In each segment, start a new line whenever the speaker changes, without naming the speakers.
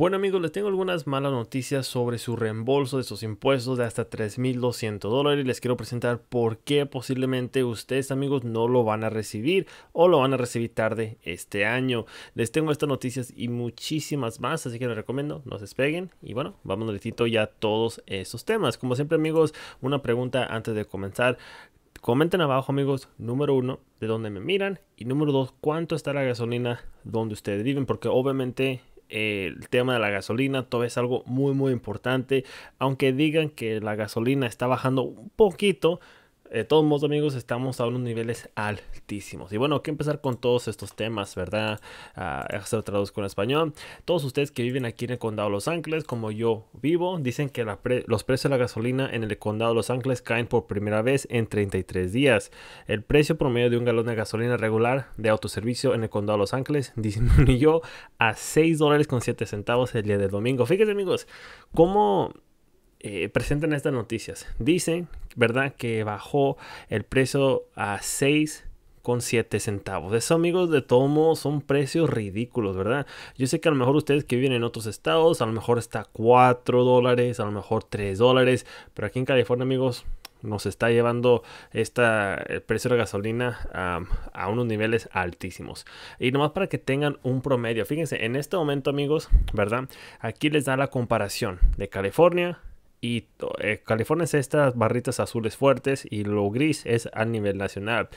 Bueno amigos, les tengo algunas malas noticias sobre su reembolso de sus impuestos de hasta 3.200 dólares. Les quiero presentar por qué posiblemente ustedes amigos no lo van a recibir o lo van a recibir tarde este año. Les tengo estas noticias y muchísimas más, así que les recomiendo, no se despeguen. Y bueno, vamos directito ya todos esos temas. Como siempre amigos, una pregunta antes de comenzar. Comenten abajo, amigos, número uno, de dónde me miran. Y número dos, cuánto está la gasolina donde ustedes viven. Porque obviamente eh, el tema de la gasolina todavía es algo muy muy importante. Aunque digan que la gasolina está bajando un poquito, de todos modos, amigos, estamos a unos niveles altísimos. Y bueno, que empezar con todos estos temas, ¿verdad? se lo traduzco en español. Todos ustedes que viven aquí en el condado de Los Ángeles, como yo vivo, dicen que los precios de la gasolina en el condado de Los Ángeles caen por primera vez en 33 días. El precio promedio de un galón de gasolina regular de autoservicio en el condado de Los Ángeles disminuyó a 6 dólares con 7 centavos el día de domingo. Fíjense, amigos, cómo eh, presentan estas noticias. Dicen, ¿verdad?, que bajó el precio a con 6,7 centavos. Eso amigos de todo son precios ridículos, ¿verdad? Yo sé que a lo mejor ustedes que viven en otros estados, a lo mejor está 4 dólares, a lo mejor 3 dólares, pero aquí en California amigos nos está llevando esta, el eh, precio de la gasolina a unos niveles altísimos. Y nomás para que tengan un promedio, fíjense, en este momento amigos, ¿verdad? Aquí les da la comparación de California y eh, California es estas barritas azules fuertes y lo gris es a nivel nacional.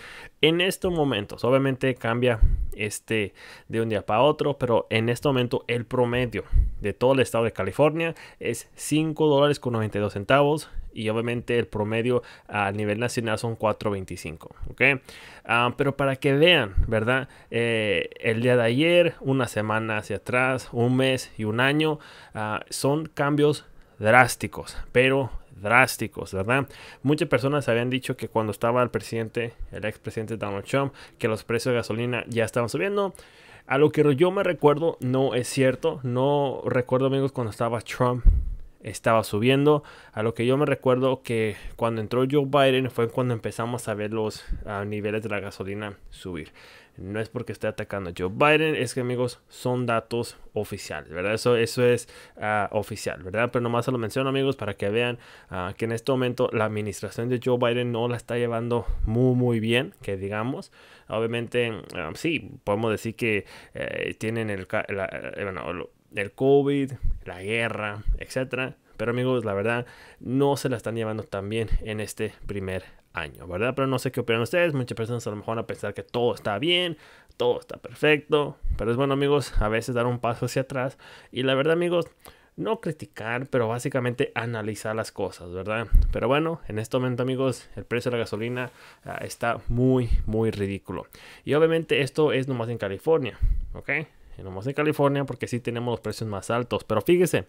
En estos momentos, obviamente cambia este de un día para otro, pero en este momento el promedio de todo el estado de California es 5 dólares con 92 centavos y obviamente el promedio a nivel nacional son 4.25, ah, pero para que vean, ¿verdad? Eh, el día de ayer, una semana hacia atrás, un mes y un año, ah, son cambios drásticos, pero drásticos, ¿verdad? Muchas personas habían dicho que cuando estaba el presidente, el expresidente Donald Trump, que los precios de gasolina ya estaban subiendo. A lo que yo me recuerdo, no es cierto. No recuerdo, amigos, cuando estaba Trump estaba subiendo. A lo que yo me recuerdo que cuando entró Joe Biden fue cuando empezamos a ver los niveles de la gasolina subir. No es porque esté atacando a Joe Biden, es que amigos son datos oficiales, ¿verdad? Eso, eso es ah, oficial, ¿verdad? Pero nomás se lo menciono amigos para que vean ah, que en este momento la administración de Joe Biden no la está llevando muy muy bien, que digamos. Obviamente, ah, sí, podemos decir que eh, tienen el... Eh, del COVID, la guerra, etc. Pero amigos, la verdad, no se la están llevando tan bien en este primer año, ¿verdad? Pero no sé qué opinan ustedes. Muchas personas a lo mejor van a pensar que todo está bien, todo está perfecto. Pero es bueno, amigos, a veces dar un paso hacia atrás. Y la verdad, amigos, no criticar, pero básicamente analizar las cosas, ¿verdad? Pero bueno, en este momento, amigos, el precio de la gasolina ah, está muy, muy ridículo. Y obviamente esto es nomás en California, ¿ok? Eh, nomás en California porque sí tenemos los precios más altos. Pero fíjese,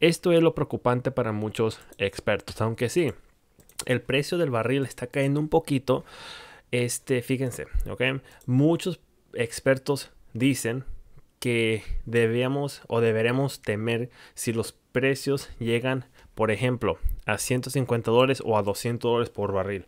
esto es lo preocupante para muchos expertos, aunque sí, el precio del barril está cayendo un poquito. Este, fíjense, ¿ok? Muchos expertos dicen que debemos o deberemos temer si los precios llegan, por ejemplo, a 150 dólares o a 200 dólares por barril.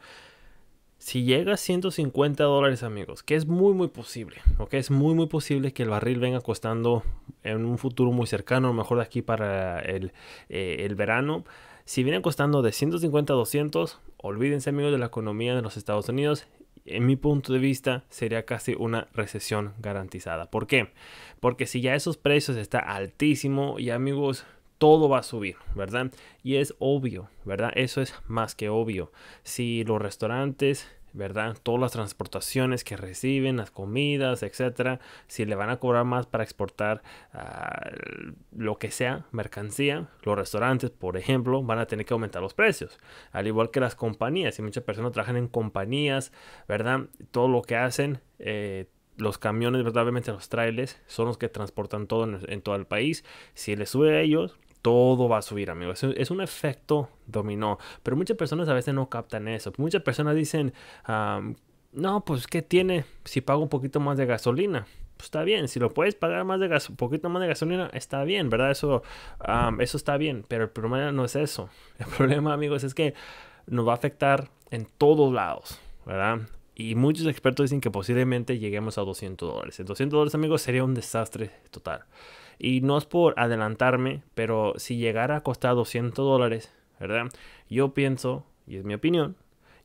Si llega a 150 dólares, amigos, que es muy, muy posible, ¿ok? Es muy, muy posible que el barril venga costando en un futuro muy cercano, a lo mejor de aquí para el, eh, verano. Si viene costando de 150 a 200, olvídense, amigos, de la economía de los Estados Unidos en mi punto de vista, sería casi una recesión garantizada. ¿Por qué? Porque si ya esos precios están altísimo y amigos, todo va a subir, ¿verdad? Y es obvio, ¿verdad? Eso es más que obvio. Si los restaurantes, ¿verdad? Todas las transportaciones que reciben, las comidas, etcétera, si le van a cobrar más para exportar ah, lo que sea, mercancía, los restaurantes, por ejemplo, van a tener que aumentar los precios. Al igual que las compañías, si muchas personas trabajan en compañías, ¿verdad? Todo lo que hacen, eh, los camiones, verdaderamente los trailers, son los que transportan todo en, en, todo el país. Si les sube a ellos, todo va a subir, amigos. Es un, efecto dominó. Pero muchas personas a veces no captan eso. Muchas personas dicen, no, pues ¿qué tiene si pago un poquito más de gasolina? Pues, está bien, si lo puedes pagar más de gas, un poquito más de gasolina, está bien, ¿verdad? Eso, eso está bien, pero el problema no es eso. El problema, amigos, es que nos va a afectar en todos lados, ¿verdad? Y muchos expertos dicen que posiblemente lleguemos a 200 dólares. 200 dólares, amigos, sería un desastre total. Y no es por adelantarme, pero si llegara a costar 200 dólares, ¿verdad? Yo pienso, y es mi opinión,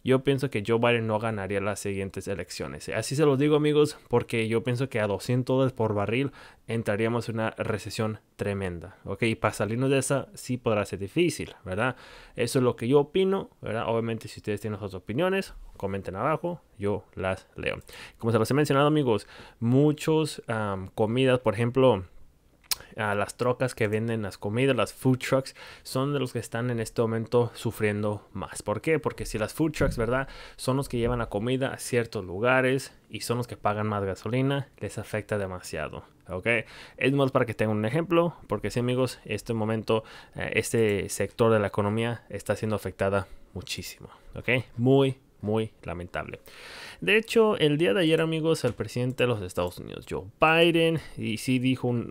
yo pienso que Joe Biden no ganaría las siguientes elecciones. Así se los digo amigos, porque yo pienso que a 200 dólares por barril entraríamos en una recesión tremenda. ¿ok? Y para salirnos de esa sí podrá ser difícil, ¿verdad? Eso es lo que yo opino, ¿verdad? Obviamente si ustedes tienen otras opiniones, comenten abajo, yo las leo. Como se los he mencionado amigos, muchas comidas, por ejemplo las trocas que venden las comidas, las food trucks, son de los que están en este momento sufriendo más. ¿Por qué? Porque si las food trucks, ¿verdad? Son los que llevan la comida a ciertos lugares y son los que pagan más gasolina, les afecta demasiado. ¿ok? Es más para que tengan un ejemplo, porque sí amigos, este momento, eh, este sector de la economía está siendo afectada muchísimo, ¿ok? Muy, muy lamentable. De hecho, el día de ayer, amigos, el presidente de los Estados Unidos, Joe Biden, y sí dijo un,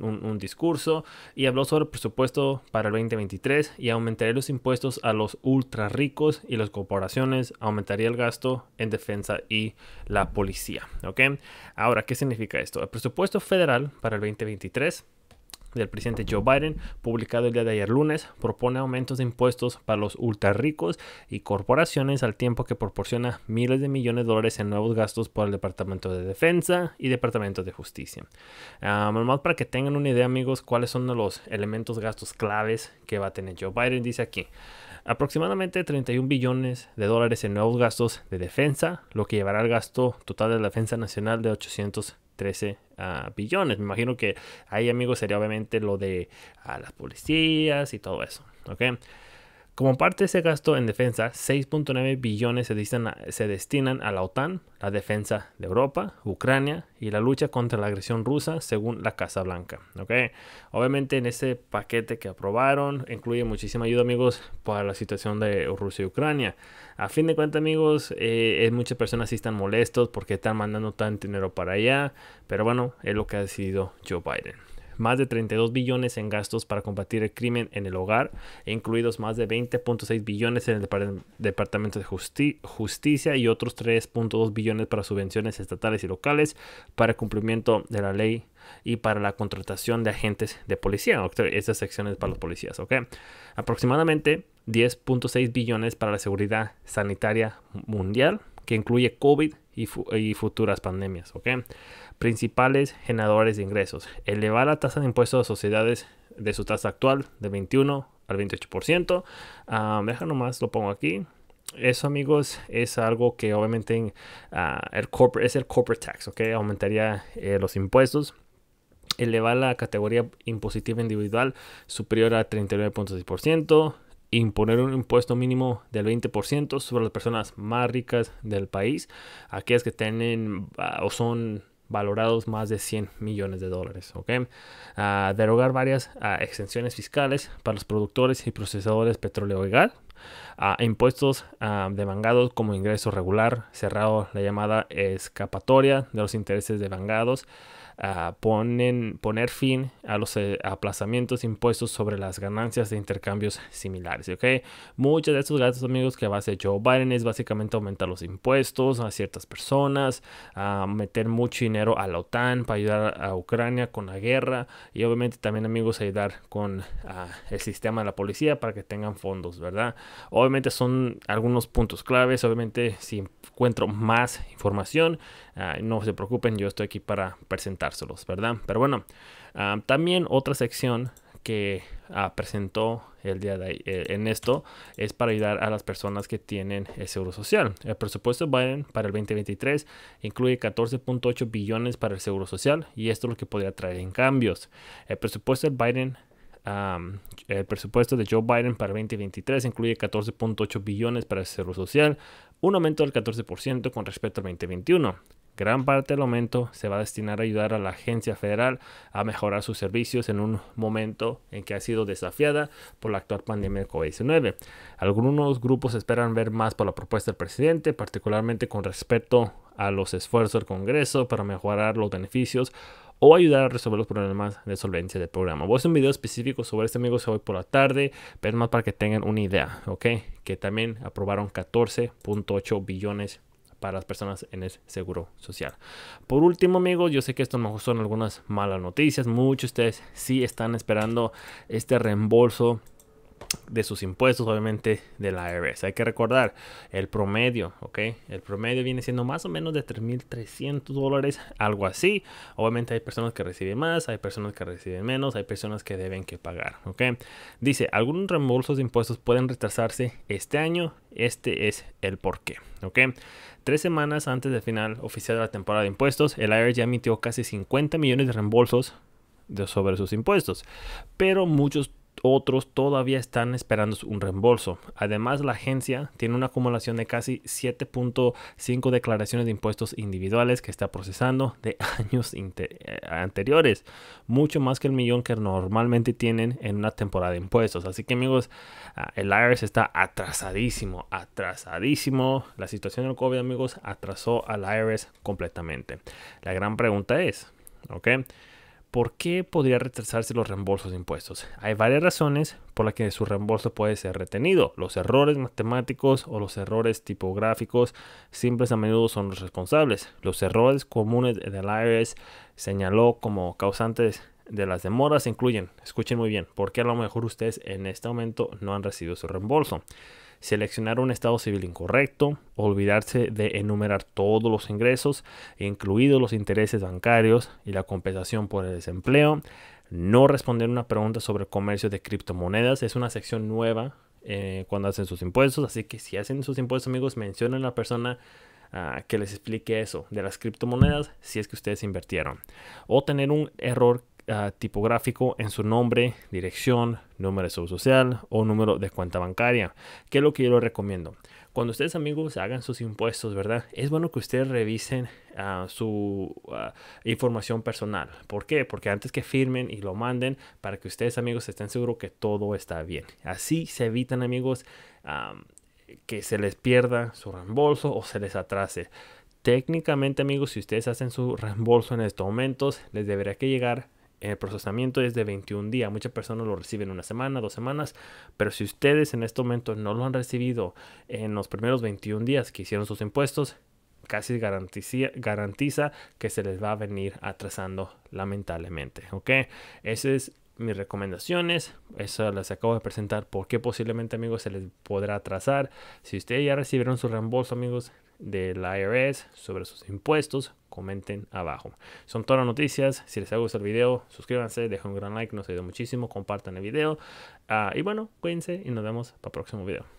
discurso y habló sobre el presupuesto para el 2023 y aumentaría los impuestos a los ultra ricos y las corporaciones, aumentaría el gasto en defensa y la policía. ¿Ok? Ahora, ¿qué significa esto? El presupuesto federal para el 2023 del presidente Joe Biden, publicado el día de ayer lunes, propone aumentos de impuestos para los ultra ricos y corporaciones al tiempo que proporciona miles de millones de dólares en nuevos gastos por el Departamento de Defensa y Departamento de Justicia. más para que tengan una idea, amigos, cuáles son los elementos gastos claves que va a tener Joe Biden, dice aquí. Aproximadamente 31 billones de dólares en nuevos gastos de defensa, lo que llevará al gasto total de la defensa nacional de 800 13 ah, billones. Me imagino que ahí, amigos, sería obviamente lo de a ah, las policías y todo eso. ¿Ok? Como parte de ese gasto en defensa, 6.9 billones se destinan, a, la OTAN, la defensa de Europa, Ucrania y la lucha contra la agresión rusa, según la Casa Blanca. ¿okay? Obviamente en ese paquete que aprobaron incluye muchísima ayuda, amigos, para la situación de Rusia y Ucrania. A fin de cuentas, amigos, eh, muchas personas sí están molestos porque están mandando tanto dinero para allá, pero bueno, es lo que ha decidido Joe Biden más de 32 billones en gastos para combatir el crimen en el hogar, e incluidos más de 20.6 billones en el Departamento de Justicia y otros 3.2 billones para subvenciones estatales y locales para cumplimiento de la ley y para la contratación de agentes de policía. Estas secciones para los policías, ¿ok? Aproximadamente 10.6 billones para la seguridad sanitaria mundial, que incluye COVID y, futuras pandemias. ok Principales generadores de ingresos. Elevar la tasa de impuestos a sociedades de su tasa actual de 21 al 28%. ciento ah, deja nomás, lo pongo aquí. Eso, amigos, es algo que obviamente en ah, el es el corporate tax, ¿ok? Aumentaría eh, los impuestos elevar la categoría impositiva individual superior a 39.6%, imponer un impuesto mínimo del 20% sobre las personas más ricas del país, aquellas que tienen ah, o son valorados más de 100 millones de dólares. derogar varias ah, exenciones fiscales para los productores y procesadores petróleo y a impuestos de devangados como ingreso regular, cerrado la llamada escapatoria de los intereses de vangados ponen, poner fin a los eh, aplazamientos impuestos sobre las ganancias de intercambios similares. ¿okay? Muchos de estos gastos, amigos, que va a hacer Joe Biden es básicamente aumentar los impuestos a ciertas personas, a meter mucho dinero a la OTAN para ayudar a Ucrania con la guerra y obviamente también, amigos, ayudar con ah, el sistema de la policía para que tengan fondos, ¿verdad? Obviamente son algunos puntos claves, obviamente si encuentro más información, ah, no se preocupen, yo estoy aquí para presentárselos, ¿verdad? Pero bueno, ah, también otra sección que ah, presentó el día de hoy eh, en esto es para ayudar a las personas que tienen el seguro social. El presupuesto Biden para el 2023 incluye 14.8 billones para el seguro social y esto es lo que podría traer en cambios. El presupuesto de Biden el presupuesto de Joe Biden para 2023 incluye 14.8 billones para el seguro social, un aumento del 14% con respecto al 2021. Gran parte del aumento se va a destinar a ayudar a la agencia federal a mejorar sus servicios en un momento en que ha sido desafiada por la actual pandemia de COVID-19. Algunos grupos esperan ver más por la propuesta del presidente, particularmente con respecto a los esfuerzos del Congreso para mejorar los beneficios o ayudar a resolver los problemas de solvencia del programa. Voy a hacer un video específico sobre este amigos, hoy por la tarde, pero es más para que tengan una idea, ¿ok? Que también aprobaron 14.8 billones para las personas en el seguro social. Por último, amigos, yo sé que esto no son algunas malas noticias. Muchos de ustedes sí están esperando este reembolso de sus impuestos, obviamente, de la IRS. Hay que recordar el promedio, ¿ok? El promedio viene siendo más o menos de 3.300 dólares, algo así. Obviamente hay personas que reciben más, hay personas que reciben menos, hay personas que deben que pagar, ¿ok? Dice, algunos reembolsos de impuestos pueden retrasarse este año. Este es el porqué, ¿ok? Tres semanas antes del final oficial de la temporada de impuestos, el IRS ya emitió casi 50 millones de reembolsos de sobre sus impuestos, pero muchos otros todavía están esperando un reembolso. Además, la agencia tiene una acumulación de casi 7.5 declaraciones de impuestos individuales que está procesando de años eh, anteriores, mucho más que el millón que normalmente tienen en una temporada de impuestos. Así que amigos, ah, el IRS está atrasadísimo, atrasadísimo. La situación del COVID, amigos, atrasó al IRS completamente. La gran pregunta es, ¿ok? ¿Por qué podría retrasarse los reembolsos de impuestos? Hay varias razones por las que su reembolso puede ser retenido. Los errores matemáticos o los errores tipográficos simples a menudo son los responsables. Los errores comunes del IRS señaló como causantes de las demoras incluyen, escuchen muy bien, ¿por qué a lo mejor ustedes en este momento no han recibido su reembolso seleccionar un estado civil incorrecto, olvidarse de enumerar todos los ingresos, incluidos los intereses bancarios y la compensación por el desempleo, no responder una pregunta sobre comercio de criptomonedas, es una sección nueva eh, cuando hacen sus impuestos, así que si hacen sus impuestos amigos, mencionen a la persona ah, que les explique eso de las criptomonedas si es que ustedes invirtieron. O tener un error Ah, tipográfico en su nombre, dirección, número de seguro social o número de cuenta bancaria. ¿Qué es lo que yo recomiendo? Cuando ustedes amigos hagan sus impuestos, ¿verdad? Es bueno que ustedes revisen ah, su ah, información personal. ¿Por qué? Porque antes que firmen y lo manden, para que ustedes amigos estén seguros que todo está bien. Así se evitan amigos que se les pierda su reembolso o se les atrase técnicamente amigos si ustedes hacen su reembolso en estos momentos les debería que llegar el procesamiento es de 21 días. Muchas personas lo reciben una semana, dos semanas, pero si ustedes en este momento no lo han recibido en los primeros 21 días que hicieron sus impuestos, casi garantiza, que se les va a venir atrasando lamentablemente. ¿Ok? esas es mis recomendaciones. Eso las acabo de presentar porque posiblemente, amigos, se les podrá atrasar. Si ustedes ya recibieron su reembolso, amigos, del IRS sobre sus impuestos, comenten abajo. Son todas las noticias. Si les ha gustado el video, suscríbanse, dejen un gran like, nos ayuda muchísimo, compartan el video. Ah, y bueno, cuídense y nos vemos para el próximo video.